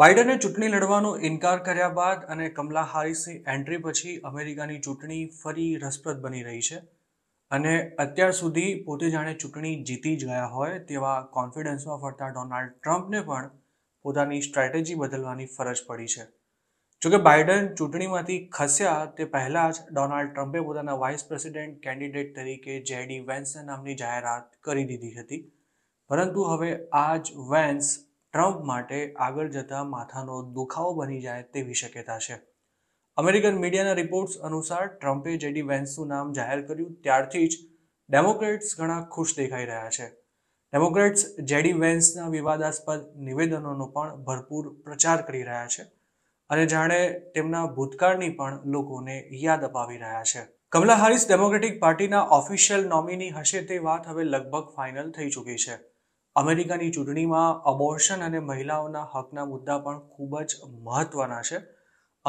બાઇડને ચૂંટણી લડવાનો ઇનકાર કર્યા બાદ અને કમલા હારિસની એન્ટ્રી પછી અમેરિકાની ચૂંટણી ફરી રસપ્રદ બની રહી છે અને અત્યાર સુધી પોતે જાણે ચૂંટણી જીતી જ ગયા હોય તેવા કોન્ફિડન્સમાં ફરતા ડોનાલ્ડ ટ્રમ્પને પણ પોતાની સ્ટ્રેટેજી બદલવાની ફરજ પડી છે જોકે બાઇડન ચૂંટણીમાંથી ખસ્યા તે પહેલાં જ ડોનાલ્ડ ટ્રમ્પે પોતાના વાઇસ પ્રેસિડેન્ટ કેન્ડિડેટ તરીકે જેડી વેન્સના નામની જાહેરાત કરી દીધી હતી પરંતુ હવે આ જ વેન્સ ટ્રમ્પ માટે આગળ જતા માથાનો દુખાવો બની જાય તેવી શક્યતા છે અમેરિકન મીડિયાના રિપોર્ટ્સ અનુસાર ટ્રમ્પે જેડી વેન્સનું નામ જાહેર કર્યું ત્યારથી જ ડેમોક્રેટ્સ ઘણા ખુશ દેખાઈ રહ્યા છે ડેમોક્રેટ્સ જેડી વેન્સના વિવાદાસ્પદ નિવેદનોનો પણ ભરપૂર પ્રચાર કરી રહ્યા છે અને જાણે તેમના ભૂતકાળની પણ લોકોને યાદ અપાવી રહ્યા છે કમલા હારિસ ડેમોક્રેટિક પાર્ટીના ઓફિશિયલ નોમિની હશે તે વાત હવે લગભગ ફાઇનલ થઈ ચૂકી છે અમેરિકાની ચૂંટણીમાં અબોર્શન અને મહિલાઓના હકના મુદ્દા પણ ખૂબ જ મહત્ત્વના છે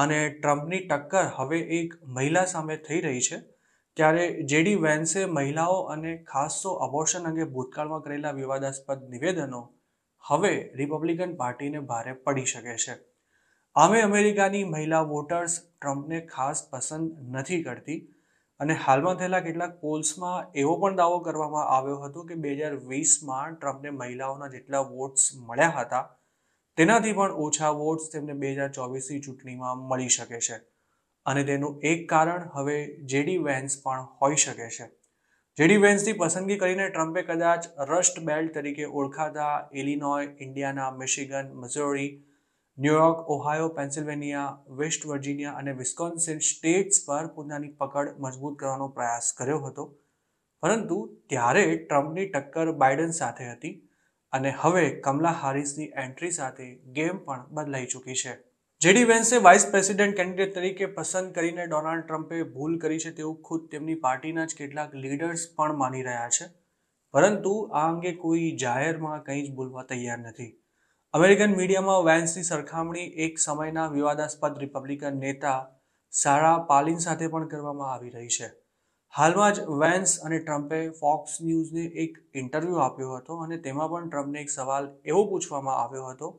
અને ટ્રમ્પની ટક્કર હવે એક મહિલા સામે થઈ રહી છે ત્યારે જેડી વેન્સે મહિલાઓ અને ખાસ તો અબોર્શન અંગે ભૂતકાળમાં કરેલા વિવાદાસ્પદ નિવેદનો હવે રિપબ્લિકન પાર્ટીને ભારે પડી શકે છે આમે અમેરિકાની મહિલા વોટર્સ ટ્રમ્પને ખાસ પસંદ નથી કરતી અને હાલમાં થયેલા કેટલાક પોલ્સમાં એવો પણ દાવો કરવામાં આવ્યો હતો કે બે હજાર વીસમાં ટ્રમ્પને મહિલાઓના જેટલા વોટ્સ મળ્યા હતા તેનાથી પણ ઓછા વોટ્સ તેમને બે હજાર ચોવીસની ચૂંટણીમાં મળી શકે છે અને તેનું એક કારણ હવે જેડી વેન્સ પણ હોઈ શકે છે જેડી વેન્સની પસંદગી કરીને ટ્રમ્પે કદાચ રસ્ટ બેલ્ટ તરીકે ઓળખાતા Illinois Indiana Michigan Missouri New York Ohio Pennsylvania West Virginia અને વિસ્કોન્સિન સ્ટેટ્સ પર પોતાની પકડ મજબૂત કરવાનો પ્રયાસ કર્યો હતો પરંતુ ત્યારે ટ્રમ્પની ટક્કર બાઇડન સાથે હતી અને હવે કમલા હારિસની એન્ટ્રી સાથે ગેમ પણ બદલાઈ ચૂકી છે જેડી વેન્સે વાઇસ પ્રેસિડેન્ટ કેન્ડિડેટ તરીકે પસંદ કરીને ડોનાલ્ડ ટ્રમ્પે ભૂલ કરી છે તેવું ખુદ તેમની પાર્ટીના જ કેટલાક લીડર્સ પણ માની રહ્યા છે પરંતુ આ અંગે કોઈ જાહેરમાં કંઈ જ બોલવા તૈયાર નથી અમેરિકન મીડિયામાં વેન્સની સરખામણી એક સમયના વિવાદાસ્પદ રિપબ્લિકન નેતા સારા પાલિન સાથે પણ કરવામાં આવી રહી છે હાલમાં જ વેન્સ અને ટ્રમ્પે ફોક્સ ન્યૂઝને એક ઇન્ટરવ્યૂ આપ્યો હતો અને તેમાં પણ ટ્રમ્પને એક સવાલ એવો પૂછવામાં આવ્યો હતો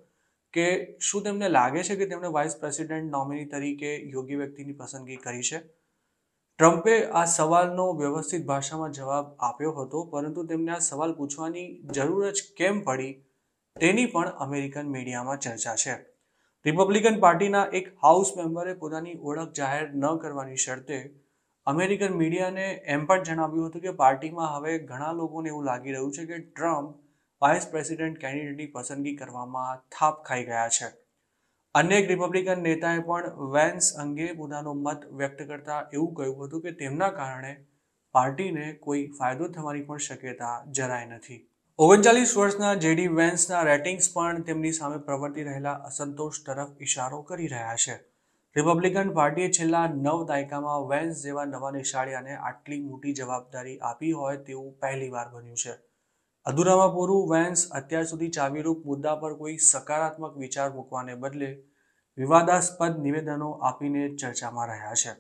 કે શું તેમને લાગે છે કે તેમણે વાઇસ પ્રેસિડેન્ટ નોમિની તરીકે યોગ્ય વ્યક્તિની પસંદગી કરી છે ટ્રમ્પે આ સવાલનો વ્યવસ્થિત ભાષામાં જવાબ આપ્યો હતો પરંતુ તેમને આ સવાલ પૂછવાની જરૂર જ કેમ પડી તેની પણ અમેરિકન મીડિયામાં ચર્ચા છે રિપબ્લિકન પાર્ટીના એક હાઉસ મેમ્બરે પોતાની ઓળખ જાહેર ન કરવાની શરતે અમેરિકન મીડિયાને એમ પણ જણાવ્યું હતું કે પાર્ટીમાં હવે ઘણા લોકોને એવું લાગી રહ્યું છે કે ટ્રમ્પ વાઇસ પ્રેસિડેન્ટ કેન્ડિડેટની પસંદગી કરવામાં થાપ ખાઈ ગયા છે અનેક રિપબ્લિકન નેતાએ પણ વેન્સ અંગે પોતાનો મત વ્યક્ત કરતા એવું કહ્યું હતું કે તેમના કારણે પાર્ટીને કોઈ ફાયદો થવાની પણ શક્યતા જરાય નથી ઓગણચાલીસ વર્ષના જેડી વેન્સના રેટિંગ્સ પણ તેમની સામે પ્રવર્તી રહેલા અસંતોષ તરફ ઇશારો કરી રહ્યા છે રિપબ્લિકન પાર્ટીએ છેલ્લા નવ દાયકામાં વેન્સ જેવા નવા નિશાળિયાને આટલી મોટી જવાબદારી આપી હોય તેવું પહેલીવાર બન્યું છે અધૂરામાં પૂરું વેન્સ અત્યાર સુધી ચાવીરૂપ મુદ્દા પર કોઈ સકારાત્મક વિચાર મૂકવાને બદલે વિવાદાસ્પદ નિવેદનો આપીને ચર્ચામાં રહ્યા છે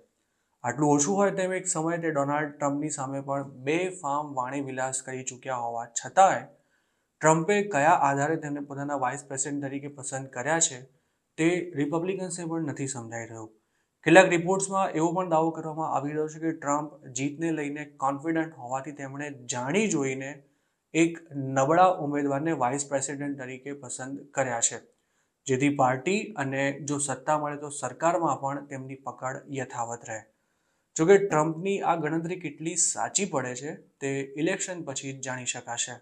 આટલું ઓછું હોય તેમ એક સમયે તે ડોનાલ્ડ ટ્રમ્પની સામે પણ બે ફાર્મ વાણીવિલાસ કરી ચૂક્યા હોવા છતાંય ટ્રમ્પે કયા આધારે તેમને પોતાના વાઇસ પ્રેસિડેન્ટ તરીકે પસંદ કર્યા છે તે રિપબ્લિકન્સને પણ નથી સમજાઈ રહ્યું કેટલાક રિપોર્ટ્સમાં એવો પણ દાવો કરવામાં આવી રહ્યો છે કે ટ્રમ્પ જીતને લઈને કોન્ફિડન્ટ હોવાથી તેમણે જાણી જોઈને એક નબળા ઉમેદવારને વાઇસ પ્રેસિડેન્ટ તરીકે પસંદ કર્યા છે જેથી પાર્ટી અને જો સત્તા મળે તો સરકારમાં પણ તેમની પકડ યથાવત રહે જોકે ટ્રમ્પની આ ગણતરી કેટલી સાચી પડે છે તે ઇલેક્શન પછી જ જાણી શકાશે